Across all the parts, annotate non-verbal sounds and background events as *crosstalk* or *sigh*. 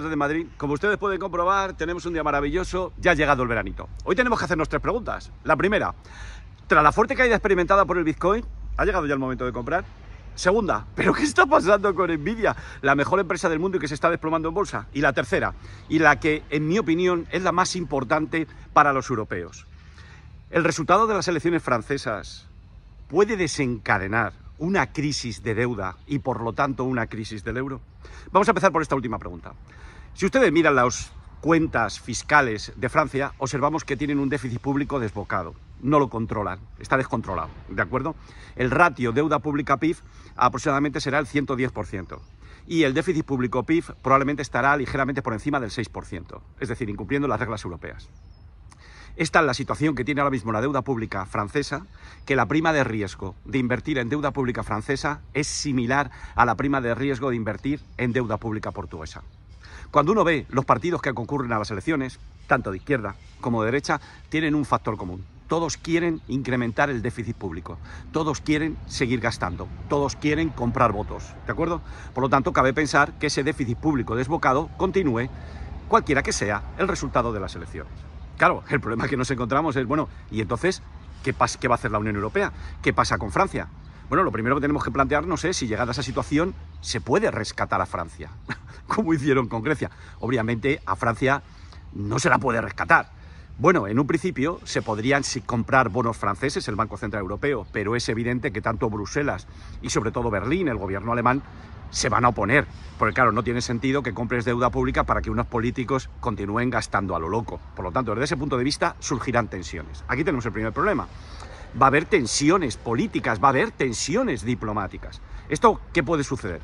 de Madrid. Como ustedes pueden comprobar, tenemos un día maravilloso, ya ha llegado el veranito. Hoy tenemos que hacernos tres preguntas. La primera, tras la fuerte caída experimentada por el Bitcoin, ¿ha llegado ya el momento de comprar? Segunda, ¿pero qué está pasando con Nvidia, la mejor empresa del mundo y que se está desplomando en bolsa? Y la tercera, y la que, en mi opinión, es la más importante para los europeos. El resultado de las elecciones francesas puede desencadenar una crisis de deuda y por lo tanto una crisis del euro? Vamos a empezar por esta última pregunta. Si ustedes miran las cuentas fiscales de Francia, observamos que tienen un déficit público desbocado. No lo controlan, está descontrolado, ¿de acuerdo? El ratio deuda pública PIB aproximadamente será el 110% y el déficit público PIB probablemente estará ligeramente por encima del 6%, es decir, incumpliendo las reglas europeas. Esta es la situación que tiene ahora mismo la deuda pública francesa, que la prima de riesgo de invertir en deuda pública francesa es similar a la prima de riesgo de invertir en deuda pública portuguesa. Cuando uno ve los partidos que concurren a las elecciones, tanto de izquierda como de derecha, tienen un factor común. Todos quieren incrementar el déficit público, todos quieren seguir gastando, todos quieren comprar votos, ¿de acuerdo? Por lo tanto, cabe pensar que ese déficit público desbocado continúe, cualquiera que sea el resultado de las elecciones. Claro, el problema que nos encontramos es, bueno, ¿y entonces qué, qué va a hacer la Unión Europea? ¿Qué pasa con Francia? Bueno, lo primero que tenemos que plantearnos es si llegada a esa situación se puede rescatar a Francia, *laughs* como hicieron con Grecia. Obviamente a Francia no se la puede rescatar. Bueno, en un principio se podrían comprar bonos franceses, el Banco Central Europeo, pero es evidente que tanto Bruselas y sobre todo Berlín, el gobierno alemán, se van a oponer. Porque claro, no tiene sentido que compres deuda pública para que unos políticos continúen gastando a lo loco. Por lo tanto, desde ese punto de vista surgirán tensiones. Aquí tenemos el primer problema. Va a haber tensiones políticas, va a haber tensiones diplomáticas. ¿Esto qué puede suceder?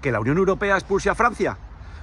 ¿Que la Unión Europea expulse a Francia?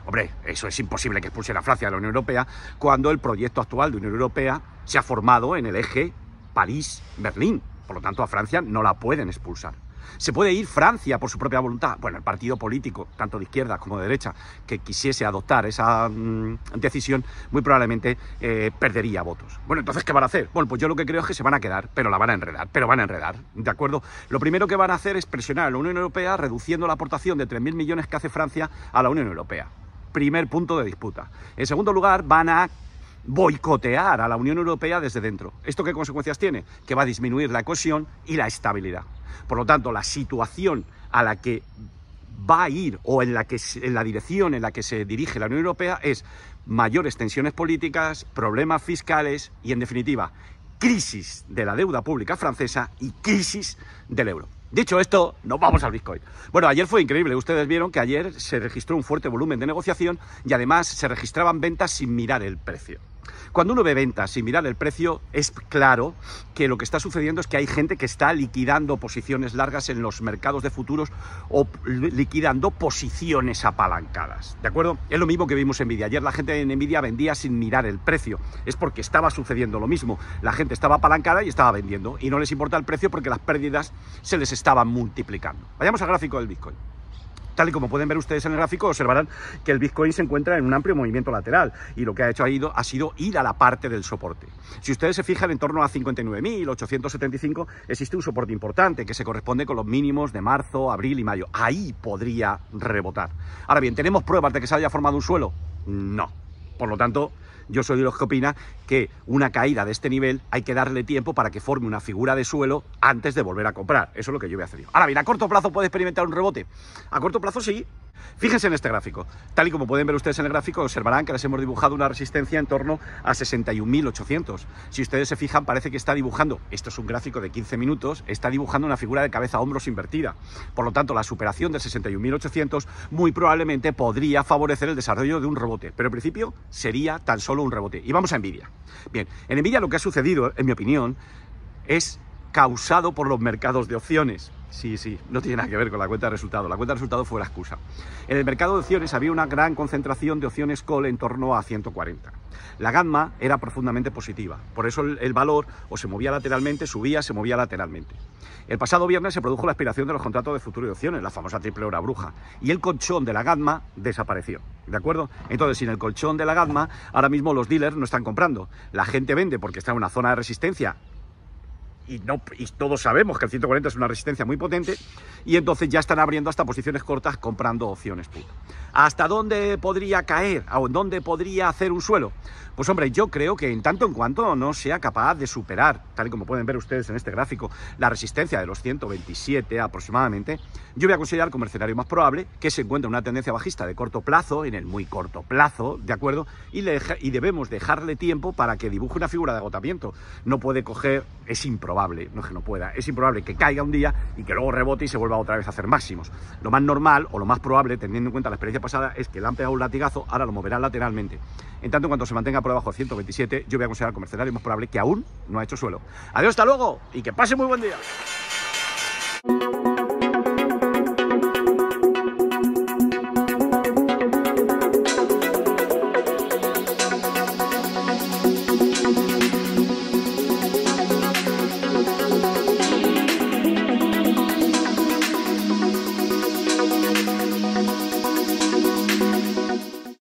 Hombre, eso es imposible que expulse a Francia de la Unión Europea cuando el proyecto actual de Unión Europea se ha formado en el eje París-Berlín. Por lo tanto, a Francia no la pueden expulsar. Se puede ir Francia por su propia voluntad. Bueno, el partido político, tanto de izquierda como de derecha, que quisiese adoptar esa mm, decisión, muy probablemente eh, perdería votos. Bueno, entonces, ¿qué van a hacer? Bueno, pues yo lo que creo es que se van a quedar, pero la van a enredar, pero van a enredar, ¿de acuerdo? Lo primero que van a hacer es presionar a la Unión Europea reduciendo la aportación de 3.000 millones que hace Francia a la Unión Europea primer punto de disputa. En segundo lugar, van a boicotear a la Unión Europea desde dentro. ¿Esto qué consecuencias tiene? Que va a disminuir la cohesión y la estabilidad. Por lo tanto, la situación a la que va a ir o en la, que, en la dirección en la que se dirige la Unión Europea es mayores tensiones políticas, problemas fiscales y, en definitiva, crisis de la deuda pública francesa y crisis del euro. Dicho esto, nos vamos al Bitcoin. Bueno, ayer fue increíble. Ustedes vieron que ayer se registró un fuerte volumen de negociación y además se registraban ventas sin mirar el precio. Cuando uno ve ventas sin mirar el precio, es claro que lo que está sucediendo es que hay gente que está liquidando posiciones largas en los mercados de futuros o liquidando posiciones apalancadas. ¿De acuerdo? Es lo mismo que vimos en Nvidia. Ayer la gente en Nvidia vendía sin mirar el precio. Es porque estaba sucediendo lo mismo. La gente estaba apalancada y estaba vendiendo. Y no les importa el precio porque las pérdidas se les estaban multiplicando. Vayamos al gráfico del Bitcoin. Tal y como pueden ver ustedes en el gráfico, observarán que el Bitcoin se encuentra en un amplio movimiento lateral y lo que ha hecho ha, ido, ha sido ir a la parte del soporte. Si ustedes se fijan en torno a 59.875, existe un soporte importante que se corresponde con los mínimos de marzo, abril y mayo. Ahí podría rebotar. Ahora bien, ¿tenemos pruebas de que se haya formado un suelo? No. Por lo tanto, yo soy de los que opina que una caída de este nivel hay que darle tiempo para que forme una figura de suelo antes de volver a comprar. Eso es lo que yo voy a hacer Ahora bien, a corto plazo puede experimentar un rebote. A corto plazo sí, Fíjense en este gráfico. Tal y como pueden ver ustedes en el gráfico, observarán que les hemos dibujado una resistencia en torno a 61.800. Si ustedes se fijan, parece que está dibujando, esto es un gráfico de 15 minutos, está dibujando una figura de cabeza a hombros invertida. Por lo tanto, la superación de 61.800 muy probablemente podría favorecer el desarrollo de un rebote, pero en principio sería tan solo un rebote. Y vamos a Nvidia. Bien, en Nvidia lo que ha sucedido, en mi opinión, es causado por los mercados de opciones. Sí, sí, no tiene nada que ver con la cuenta de resultado. La cuenta de resultado fue la excusa. En el mercado de opciones había una gran concentración de opciones call en torno a 140. La gamma era profundamente positiva, por eso el, valor o se movía lateralmente, subía, se movía lateralmente. El pasado viernes se produjo la expiración de los contratos de futuro de opciones, la famosa triple hora bruja, y el colchón de la gamma desapareció. ¿De acuerdo? Entonces, sin el colchón de la gamma, ahora mismo los dealers no están comprando. La gente vende porque está en una zona de resistencia y, no, todos sabemos que el 140 es una resistencia muy potente y entonces ya están abriendo hasta posiciones cortas comprando opciones ¿Hasta dónde podría caer o en dónde podría hacer un suelo? Pues hombre, yo creo que en tanto en cuanto no sea capaz de superar, tal y como pueden ver ustedes en este gráfico, la resistencia de los 127 aproximadamente, yo voy a considerar como escenario más probable que se encuentre una tendencia bajista de corto plazo, en el muy corto plazo, ¿de acuerdo? Y, le, y debemos dejarle tiempo para que dibuje una figura de agotamiento. No puede coger, es improbable no es que no pueda, es improbable que caiga un día y que luego rebote y se vuelva otra vez a hacer máximos. Lo más normal o lo más probable, teniendo en cuenta la experiencia pasada, es que le han pegado un latigazo, ahora lo moverá lateralmente. En tanto, en cuanto se mantenga por debajo de 127, yo voy a considerar como es más probable que aún no ha hecho suelo. Adiós, hasta luego y que pase muy buen día.